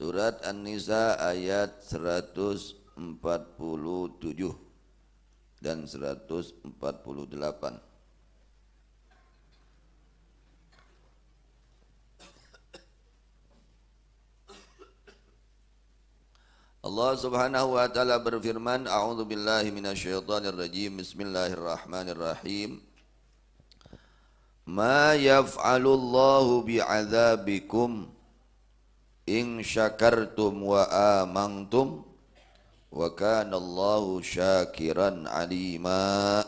Surat An-Nisa ayat 147 dan 148. Allah Subhanahu wa taala berfirman, A'udzu billahi minasyaitonir rajim. Bismillahirrahmanirrahim. Ma yaf'alullahu bi'adzabikum in syakartum wa amantum wa kana Allahu syakiran alima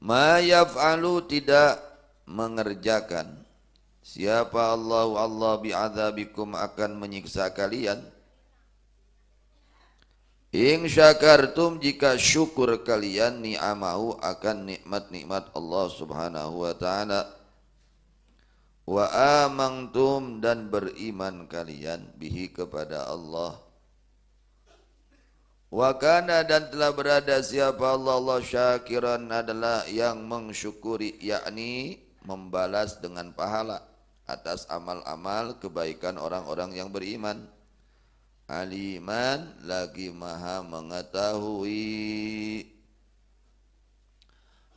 ma yaf'alu tidak mengerjakan siapa Allah Allah bi'adzabikum akan menyiksa kalian In syakartum jika syukur kalian ni'amahu akan nikmat-nikmat Allah subhanahu wa ta'ala wa amantum dan beriman kalian bihi kepada Allah wa kana dan telah berada siapa Allah Allah syakiran adalah yang mensyukuri yakni membalas dengan pahala atas amal-amal kebaikan orang-orang yang beriman aliman lagi maha mengetahui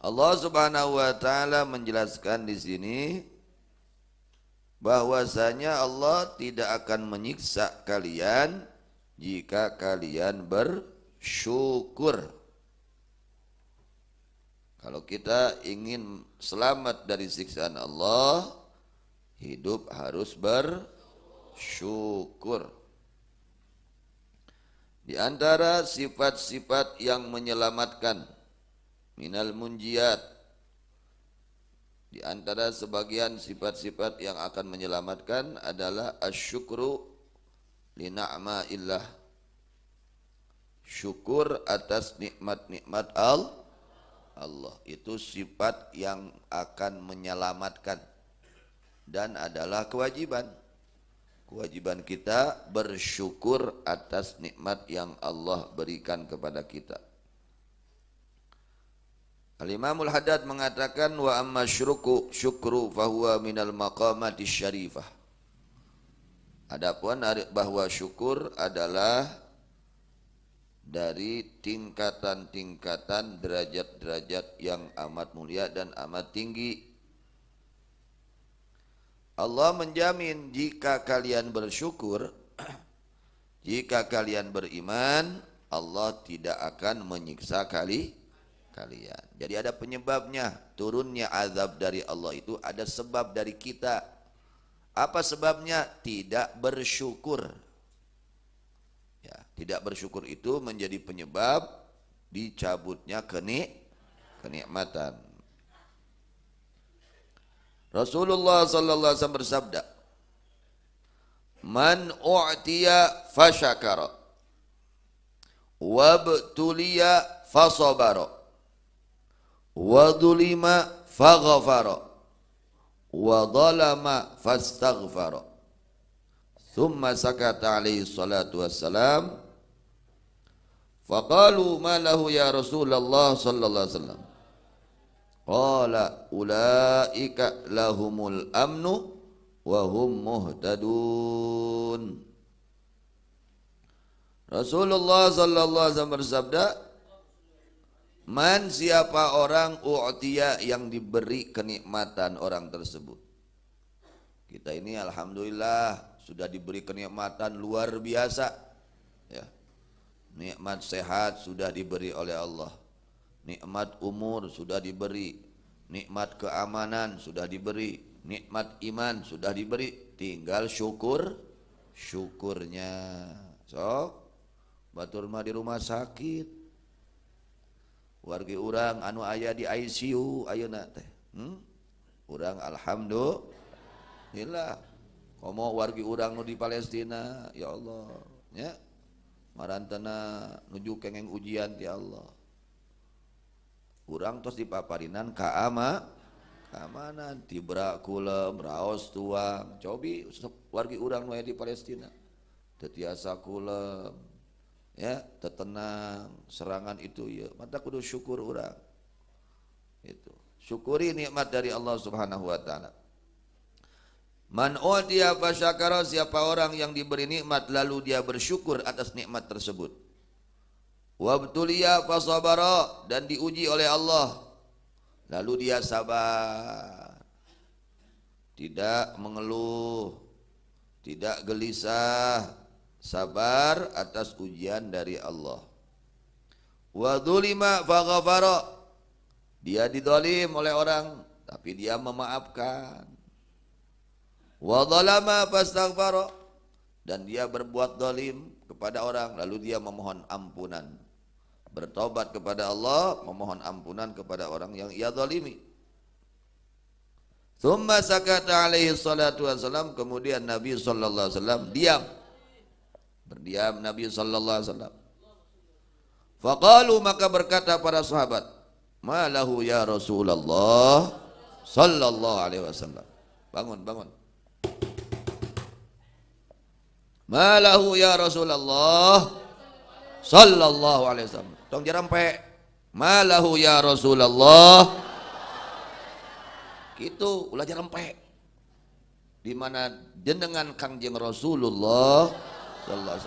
Allah Subhanahu wa taala menjelaskan di sini bahwasanya Allah tidak akan menyiksa kalian jika kalian bersyukur. Kalau kita ingin selamat dari siksaan Allah, hidup harus bersyukur. Di antara sifat-sifat yang menyelamatkan minal munjiat di antara sebagian sifat-sifat yang akan menyelamatkan adalah asyukru li illah. Syukur atas nikmat-nikmat Allah. Allah itu sifat yang akan menyelamatkan dan adalah kewajiban. Kewajiban kita bersyukur atas nikmat yang Allah berikan kepada kita. Al-Imamul Haddad mengatakan wa amma syuruku syukru fahuwa minal maqamati syarifah. Adapun bahwa syukur adalah dari tingkatan-tingkatan derajat-derajat yang amat mulia dan amat tinggi. Allah menjamin jika kalian bersyukur, jika kalian beriman, Allah tidak akan menyiksa kalian kalian. Jadi ada penyebabnya turunnya azab dari Allah itu ada sebab dari kita. Apa sebabnya? Tidak bersyukur. Ya, tidak bersyukur itu menjadi penyebab dicabutnya kenik kenikmatan. Rasulullah sallallahu alaihi wasallam bersabda, "Man u'tiya fasyakara wa fasabara." wa dhulima wa dhalama fastaghfara thumma sakata alaihi salatu wassalam faqalu ma lahu ya rasulullah sallallahu alaihi wasallam qala ulaika lahumul amnu wa hum muhtadun Rasulullah sallallahu alaihi wasallam bersabda Man siapa orang u'tiya yang diberi kenikmatan orang tersebut. Kita ini alhamdulillah sudah diberi kenikmatan luar biasa. Ya. Nikmat sehat sudah diberi oleh Allah. Nikmat umur sudah diberi. Nikmat keamanan sudah diberi. Nikmat iman sudah diberi. Tinggal syukur syukurnya. Sok batur mah di rumah sakit war urang anu ayah di ICuna orang hmm? Alhamdulil gila mau war urangmu di Palestina ya Allah ya marrantana nunju kegeg ujian di Allah Hai utos di Paprinan Kaama keama dibrakulos tuang coba war urang di Palestina teasa ku ya tetenang serangan itu ya mata kudu syukur orang itu syukuri nikmat dari Allah Subhanahu wa taala Man udiya fasyakara siapa orang yang diberi nikmat lalu dia bersyukur atas nikmat tersebut. Wabtuliya fasabara dan diuji oleh Allah lalu dia sabar. Tidak mengeluh, tidak gelisah, sabar atas ujian dari Allah. Wa dzulima faghafara. Dia didolim oleh orang tapi dia memaafkan. Wa dzalama fastaghfara. Dan dia berbuat dolim kepada orang lalu dia memohon ampunan. Bertobat kepada Allah, memohon ampunan kepada orang yang ia dolimi. Thumma sakata alaihi salatu wassalam. Kemudian Nabi sallallahu alaihi wasallam diam Berdiam Nabi sallallahu alaihi wasallam. Faqalu maka berkata para sahabat, "Malahu ya Rasulullah sallallahu alaihi wasallam." Bangun, bangun. Malahu ya Rasulullah sallallahu alaihi wasallam. Tong jerampe. Malahu ya Rasulullah. Gitu ulah jerampe. Di mana jenengan Kangjeng Rasulullah sallallahu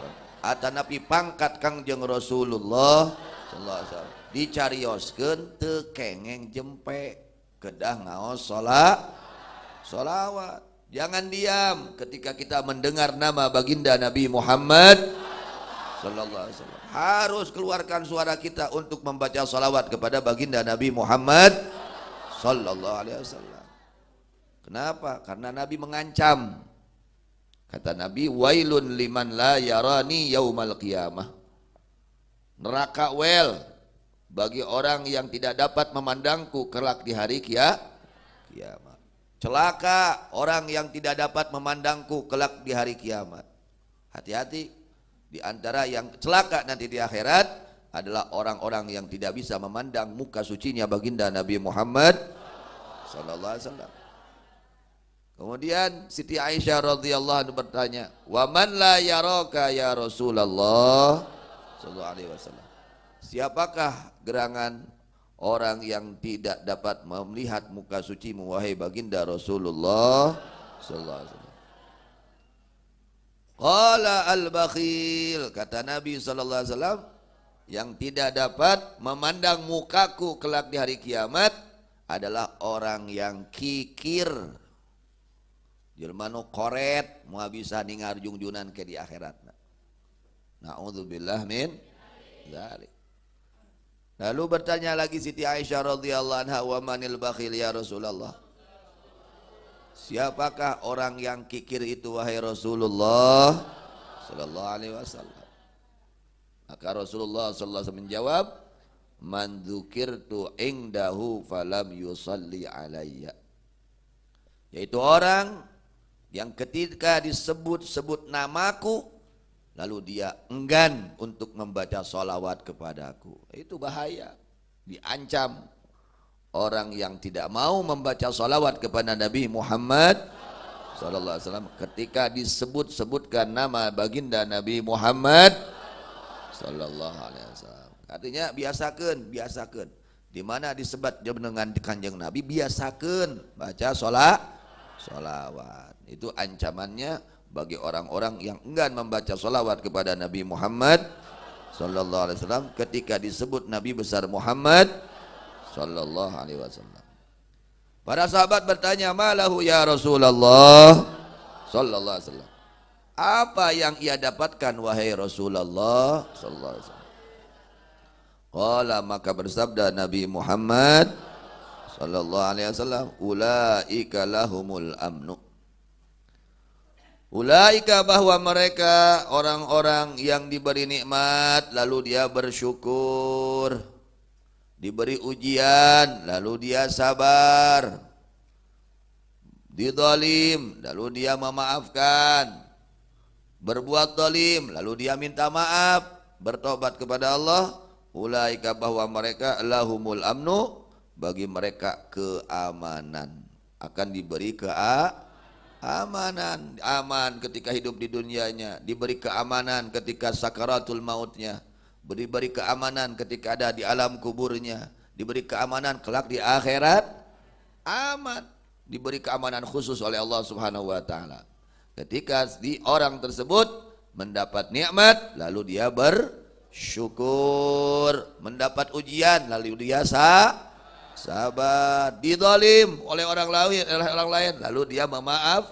alaihi wasallam pangkat Kangjeng Rasulullah sallallahu alaihi wasallam dicarioskeun teu kengeng jempe kedah ngaos salat solawat jangan diam ketika kita mendengar nama baginda Nabi Muhammad sallallahu alaihi wasallam harus keluarkan suara kita untuk membaca salawat kepada baginda Nabi Muhammad sallallahu alaihi wasallam kenapa karena Nabi mengancam Kata Nabi, "Wailun liman la yarani yaumal qiyamah." Neraka wel bagi orang yang tidak dapat memandangku kelak di hari kia, kiamat. Celaka orang yang tidak dapat memandangku kelak di hari kiamat. Hati-hati di antara yang celaka nanti di akhirat adalah orang-orang yang tidak bisa memandang muka sucinya baginda Nabi Muhammad sallallahu alaihi wasallam. Kemudian Siti Aisyah radhiyallahu anha bertanya, "Wa man la yaraka ya Rasulullah?" sallallahu alaihi wasallam. Siapakah gerangan orang yang tidak dapat melihat muka suci mu wahai baginda Rasulullah sallallahu alaihi wasallam? Qala al-bakhil kata Nabi sallallahu alaihi wasallam yang tidak dapat memandang mukaku kelak di hari kiamat adalah orang yang kikir Jelmanu koret mau bisa ningar jungjunan ke di akhirat. Naudzubillah min dzalik. Lalu bertanya lagi Siti Aisyah radhiyallahu anha wa manil bakhil ya Rasulullah. Siapakah orang yang kikir itu wahai Rasulullah sallallahu alaihi wasallam? Maka Rasulullah sallallahu alaihi menjawab, "Man dzukirtu indahu falam yusalli alayya." Yaitu orang yang ketika disebut-sebut namaku lalu dia enggan untuk membaca sholawat kepadaku itu bahaya diancam orang yang tidak mau membaca sholawat kepada Nabi Muhammad Sallallahu ketika disebut-sebutkan nama baginda Nabi Muhammad Sallallahu artinya biasakan biasakan Dimana mana disebut dengan kanjeng Nabi biasakan baca sholat Salawat. Itu ancamannya bagi orang-orang yang enggan membaca salawat kepada Nabi Muhammad Sallallahu Alaihi Wasallam ketika disebut Nabi besar Muhammad Sallallahu Alaihi Wasallam. Para sahabat bertanya, malahu ya Rasulullah Sallallahu Alaihi Wasallam. Apa yang ia dapatkan wahai Rasulullah Sallallahu Alaihi Wasallam? maka bersabda Nabi Muhammad sallallahu alaihi wasallam ulaika lahumul amnu ulaika bahwa mereka orang-orang yang diberi nikmat lalu dia bersyukur diberi ujian lalu dia sabar didolim lalu dia memaafkan berbuat dolim lalu dia minta maaf bertobat kepada Allah ulaika bahwa mereka lahumul amnu bagi mereka keamanan akan diberi keamanan aman ketika hidup di dunianya diberi keamanan ketika sakaratul mautnya diberi keamanan ketika ada di alam kuburnya diberi keamanan kelak di akhirat aman diberi keamanan khusus oleh Allah Subhanahu wa taala ketika di orang tersebut mendapat nikmat lalu dia bersyukur mendapat ujian lalu dia sabar sabar, didolim oleh orang lain, oleh orang lain, lalu dia memaaf,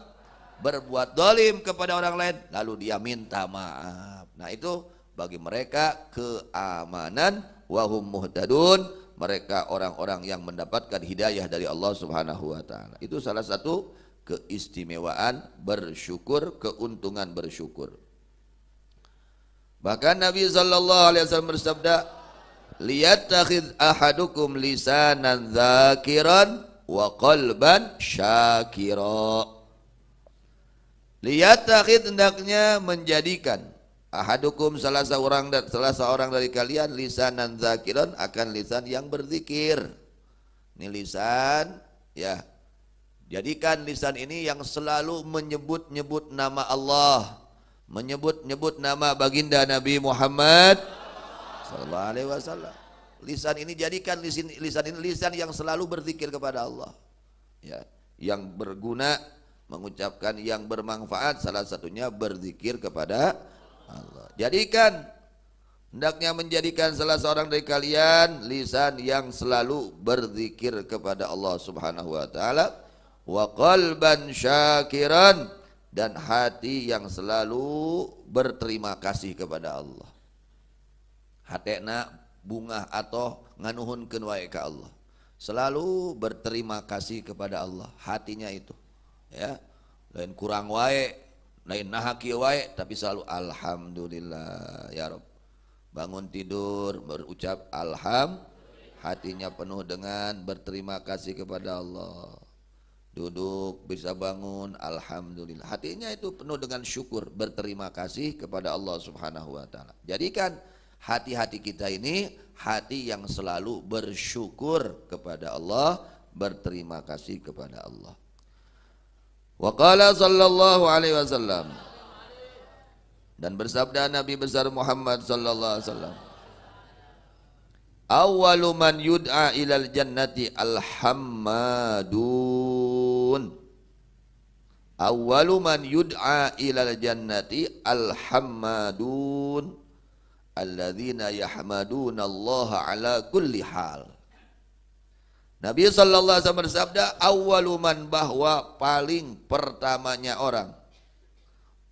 berbuat dolim kepada orang lain, lalu dia minta maaf. Nah itu bagi mereka keamanan, wahum muhtadun, mereka orang-orang yang mendapatkan hidayah dari Allah Subhanahu wa taala. Itu salah satu keistimewaan bersyukur, keuntungan bersyukur. Bahkan Nabi sallallahu alaihi wasallam bersabda, liyattakhidh ahadukum lisanan zakiran, wa qalban syakira liyattakhidh hendaknya menjadikan ahadukum salah seorang dan salah seorang dari kalian lisanan zakiran akan lisan yang berzikir. Ini lisan ya. Jadikan lisan ini yang selalu menyebut-nyebut nama Allah, menyebut-nyebut nama baginda Nabi Muhammad Sallallahu alaihi wasallam. Lisan ini jadikan lisan, lisan ini lisan yang selalu berzikir kepada Allah. Ya, yang berguna mengucapkan yang bermanfaat salah satunya berzikir kepada Allah. Jadikan hendaknya menjadikan salah seorang dari kalian lisan yang selalu berzikir kepada Allah Subhanahu wa taala wa qalban syakiran dan hati yang selalu berterima kasih kepada Allah hatena bunga atau nganuhun kenwai ke Allah. Selalu berterima kasih kepada Allah hatinya itu. Ya. Lain kurang wae, lain nahaki kieu wae tapi selalu alhamdulillah ya Rob. Bangun tidur berucap alham hatinya penuh dengan berterima kasih kepada Allah. Duduk bisa bangun alhamdulillah. Hatinya itu penuh dengan syukur, berterima kasih kepada Allah Subhanahu wa taala. Jadikan hati-hati kita ini hati yang selalu bersyukur kepada Allah, berterima kasih kepada Allah. Waqala sallallahu alaihi wasallam dan bersabda Nabi besar Muhammad sallallahu alaihi wasallam Awwalu man yud'a ilal jannati alhammadun Awwalu man yud'a ilal jannati alhammadun alladzina yahmaduna Allah ala kulli hal. Nabi sallallahu alaihi wasallam bersabda awaluman bahwa paling pertamanya orang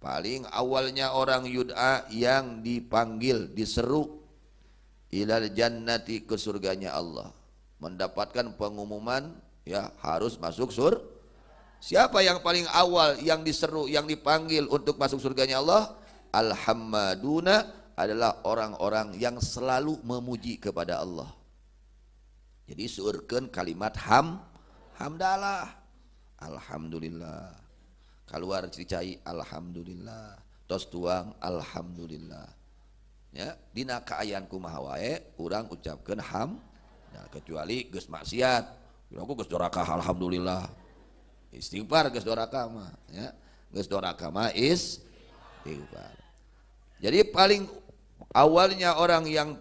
paling awalnya orang yud'a yang dipanggil diseru ilal jannati ke surganya Allah mendapatkan pengumuman ya harus masuk sur siapa yang paling awal yang diseru yang dipanggil untuk masuk surganya Allah alhamdulillah adalah orang-orang yang selalu memuji kepada Allah. Jadi surken kalimat ham, hamdalah. Alhamdulillah. Keluar cicai, Alhamdulillah. Tos tuang, Alhamdulillah. Ya, dina kaayan maha wae, orang ucapkan ham, ya, kecuali gus maksiat. Aku gus doraka, Alhamdulillah. Istighfar gus doraka mah. Ya. Gus doraka mah is, istighfar. Jadi paling awalnya orang yang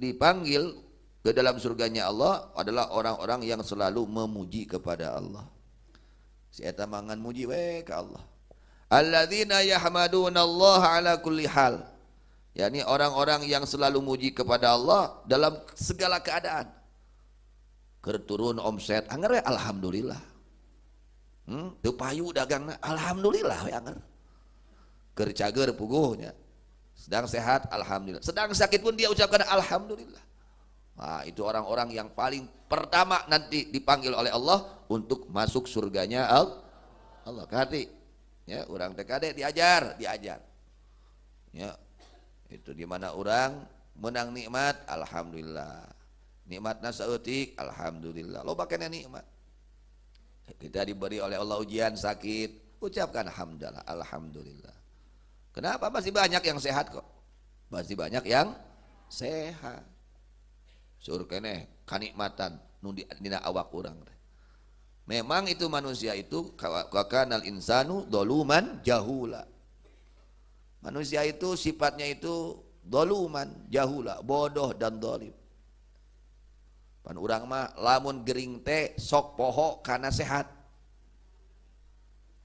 dipanggil ke dalam surganya Allah adalah orang-orang yang selalu memuji kepada Allah. Si eta mangan muji we ke Allah. Alladzina yahmaduna Allah ala kulli hal. Yani orang-orang yang selalu muji kepada Allah dalam segala keadaan. Keturun omset anger ya alhamdulillah. Hmm, payu dagangna alhamdulillah we anger. puguhnya. Sedang sehat, alhamdulillah. Sedang sakit pun dia ucapkan alhamdulillah. Nah, itu orang-orang yang paling pertama nanti dipanggil oleh Allah untuk masuk surganya Allah. Allah kan hati. Ya, orang TKD diajar, diajar. Ya. Itu dimana orang menang nikmat, alhamdulillah. nikmat nasautik alhamdulillah. Lo pakainya nikmat. Kita diberi oleh Allah ujian sakit, ucapkan hamdalah, alhamdulillah. Kenapa? Pasti banyak yang sehat kok. Pasti banyak yang sehat. Suruh kene kanikmatan nundi dina awak orang. Memang itu manusia itu kakanal insanu doluman jahula. Manusia itu sifatnya itu doluman jahula, bodoh dan dolim. Pan urang mah lamun gering teh sok poho karena sehat.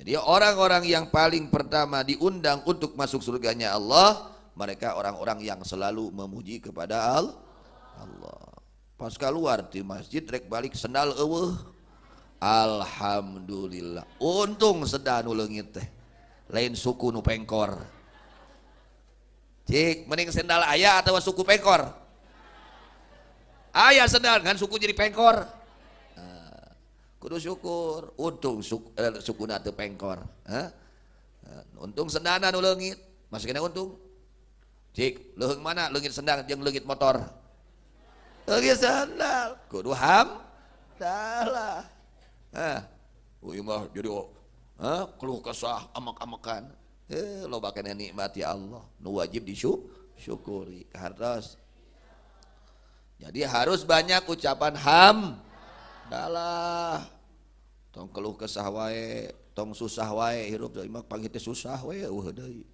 Jadi orang-orang yang paling pertama diundang untuk masuk surganya Allah, mereka orang-orang yang selalu memuji kepada Allah. Pas keluar di masjid rek balik sendal eueuh. Alhamdulillah. Untung sedanu leungit teh. Lain suku nu pengkor. Cik, mending sendal ayah atau suku pengkor? Ayah sendal kan suku jadi pengkor kudu syukur untung suku, eh, sukuna teu pengkor ha untung sendana nu leungit masih kena untung cik leung mana leungit sendang jeung leungit motor leungit sandal kudu ham salah, ha uy oh, iya mah jadi oh, ha keluh kesah amak-amakan eh loba kana nikmat ya Allah nu wajib disyukuri harus jadi harus banyak ucapan ham dalah tong keluh kesah wae tong susah wae hirup deui mah panggil susah wae uh deui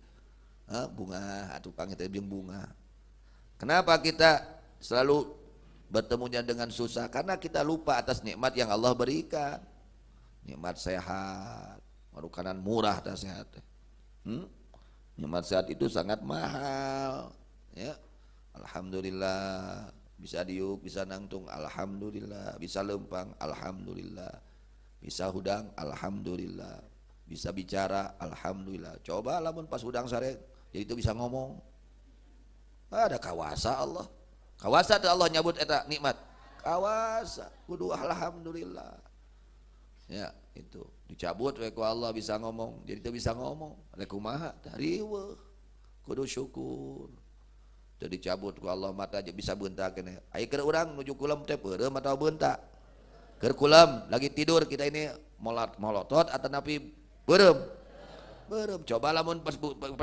ha, bunga atau panggil bing bunga kenapa kita selalu bertemunya dengan susah karena kita lupa atas nikmat yang Allah berikan nikmat sehat makanan murah dan sehat hmm? nikmat sehat itu sangat mahal ya Alhamdulillah bisa diup bisa nangtung Alhamdulillah bisa lempang Alhamdulillah bisa udang Alhamdulillah bisa bicara Alhamdulillah cobalah pun pas udang saet jadi itu bisa ngomong ada kawasa Allah kawasan adalah Allah nyabut etak nikmat kawasa ku Alhamdulillah ya itu dicabutku Allah bisa ngomong jadi itu bisa ngomongku ma dari kudus syukur punya dicabut ke Allah mata aja bisa bentjum tehem atau bent gerkulam lagi tidur kita ini maut molotot atau nabi bareem coba lamun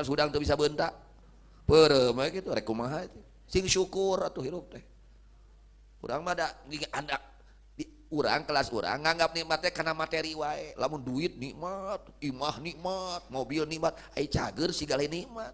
udang tuh bisa bent syukur atau hirup kurang u kelas kurang nganggap nikmat karena materi wa lamun duit nikmat imah nikmat mobil nikmat cager sih kali nikmat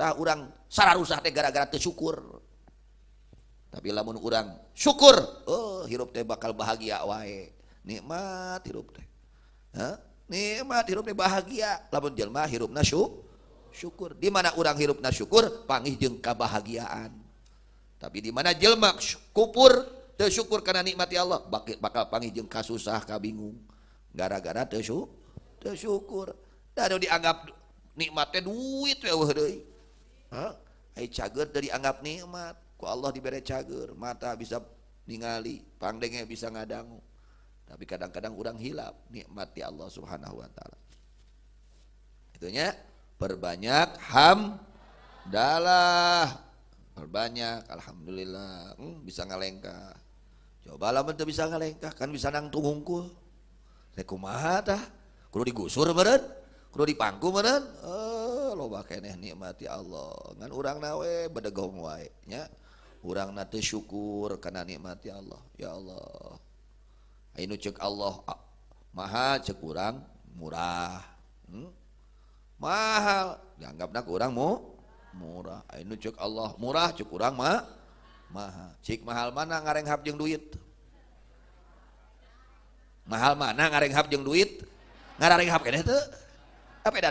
orang salah rusah teh gara-gara tersyukur tapi lamun orang syukur eh, hirup teh bakal bahagia nikmatrup nikmatrup bahagia la jelmarup syukur dimana orang hirupnya syukur pangih jeung kebahagiaan tapi di mana Jelma kupur tersyukur karena nikmati Allah bak bakal pangih jeung kas susah kabinggung gara-gara syukur dianggap nikmat duit ya cager dari anggap nikmat ku Allah diberi cager mata bisa ningali pandengnya bisa ngadangu tapi kadang-kadang orang hilap nikmati Allah subhanahu wa ta'ala itunya perbanyak ham dalah perbanyak alhamdulillah hmm, bisa ngalengkah coba lah bentuk bisa ngalengkah kan bisa nang tunggungku rekumaha tah kudu digusur beren tinggal dipangku men eh, lo pakaieh nikmati Allahrang nawe bedong wanya urang na syukur karena nikmati Allah ya Allah Allah maha ce kurangrang murah hmm? mahal dianggap kurangmu murah Allah murah cumah maha chiik mahal mana ngarengng duit Hai mahal mana ngarenghafjeng duit nga itu pernah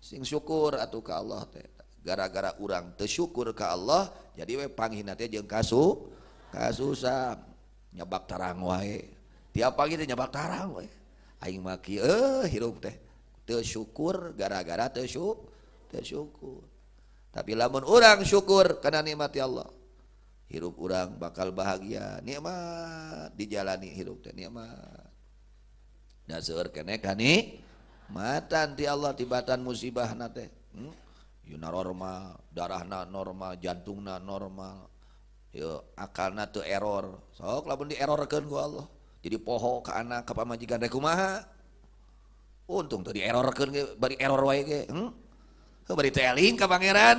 sing syukur atau ke Allah gara-gara orangrang tersyukur ke Allah jadi we panghiat kas kas susah nyebak terang ti pagi gitu nyebak terskur gara-gara tersyukur tapi lamun orang syukur karena nikmati Allah hi orangrang bakal bahagia nihmat dijalani hidup mata Allah tibatan musibah hmm? Yuna darahna norma jantungnya normal yuk akan tuh error soklah pun dirorekan gua Allah jadi pohok ke anak kappa majikan ma untung tuh error error be ke Pangeran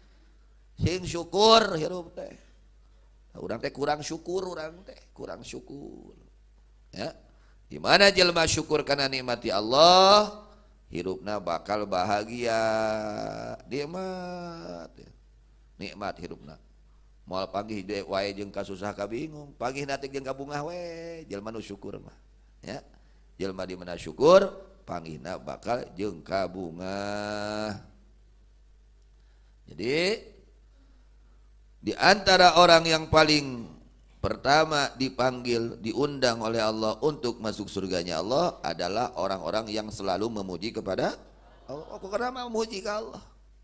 syukur teh kurang syukur orang teh kurang syukur ya dimana Jelma syukur karena nikmati Allah hidupna bakal bahagia dimat nikmat hidupna maal pagi Dewa jengka susaka bingung pagi natik jengka bunga we Jelma syukur mah ya Jelma dimana syukur pangina bakal jengka bunga Hai jadi Di antara orang yang paling pertama dipanggil, diundang oleh Allah untuk masuk surganya Allah adalah orang-orang yang selalu memuji kepada Allah. Aku oh, kenapa memuji ke Allah.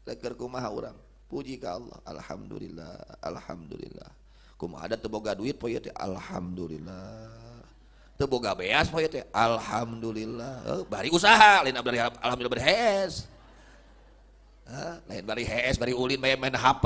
Leker kumaha orang. Puji ke Allah. Alhamdulillah. Alhamdulillah. Kumaha ada teboga duit poyet ya Alhamdulillah. Teboga beas poyet ya Alhamdulillah. Oh, bari usaha. Lain abdari Alhamdulillah berhes. Eh, lain bari hes, bari ulin main, main HP.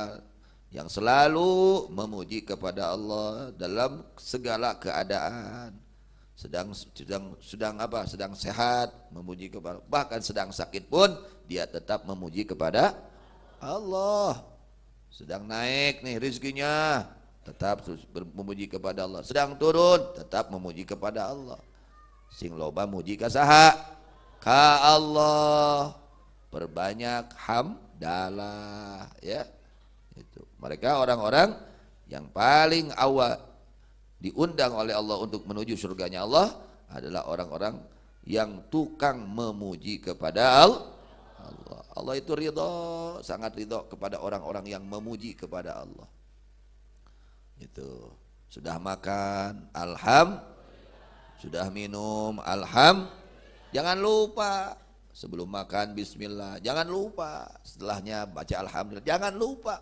yang selalu memuji kepada Allah dalam segala keadaan sedang sedang sedang apa sedang sehat memuji kepada bahkan sedang sakit pun dia tetap memuji kepada Allah sedang naik nih rezekinya tetap memuji kepada Allah sedang turun tetap memuji kepada Allah sing loba muji ka saha ka Allah perbanyak hamdalah ya mereka orang-orang yang paling awal diundang oleh Allah untuk menuju surganya Allah adalah orang-orang yang tukang memuji kepada Allah. Allah itu ridho, sangat ridho kepada orang-orang yang memuji kepada Allah. Itu sudah makan, alham, sudah minum, alham. Jangan lupa sebelum makan Bismillah. Jangan lupa setelahnya baca Alhamdulillah. Jangan lupa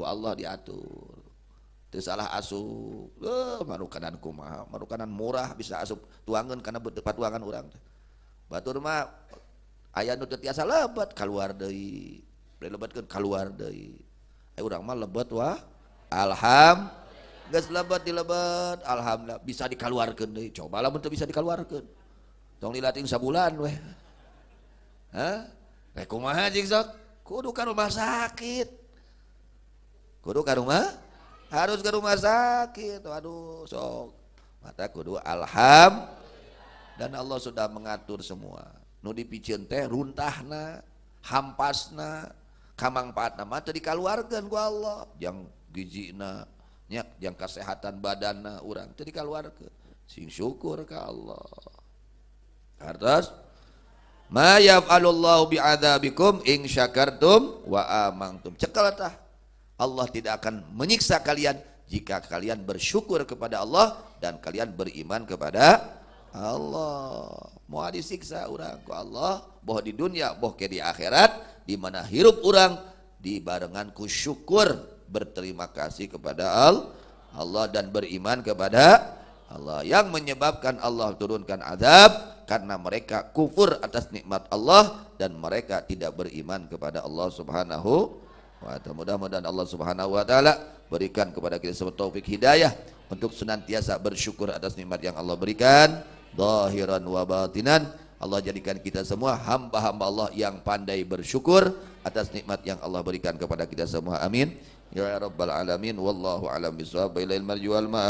Allah diatur ter salahlah asuhmanukanan kumaukanan murah bisa asup tuangan karena berdepat tuangan orang batu rumah ayatasa lebat keluarbatkan keluar lebat Wah alham lebat di lebat alhamlah bisa dikaluarkan cobalah bentuk bisa dikaluarkanng dibulan eh, kudukan rumah sakit kudu ke rumah harus ke rumah sakit Waduh, sok mata kudu alham dan Allah sudah mengatur semua nu dipicen teh runtahna hampasna kamang patna mata dikaluarkan ku Allah yang gizi nyak yang kesehatan badanna urang Jadi keluarga sing syukur ke Allah hartos ma yaf'alullahu bi'adzabikum ing syakartum wa amantum cekal tah Allah tidak akan menyiksa kalian jika kalian bersyukur kepada Allah dan kalian beriman kepada Allah. Mau disiksa orang ke Allah, boh di dunia, boh ke di akhirat, di mana hirup orang ku syukur berterima kasih kepada Allah dan beriman kepada Allah yang menyebabkan Allah turunkan azab karena mereka kufur atas nikmat Allah dan mereka tidak beriman kepada Allah Subhanahu mudah-mudahan Allah Subhanahu wa taala berikan kepada kita semua taufik hidayah untuk senantiasa bersyukur atas nikmat yang Allah berikan zahiran wa batinan Allah jadikan kita semua hamba-hamba Allah yang pandai bersyukur atas nikmat yang Allah berikan kepada kita semua amin ya rabbal alamin wallahu alam bisawab ilail marjual ma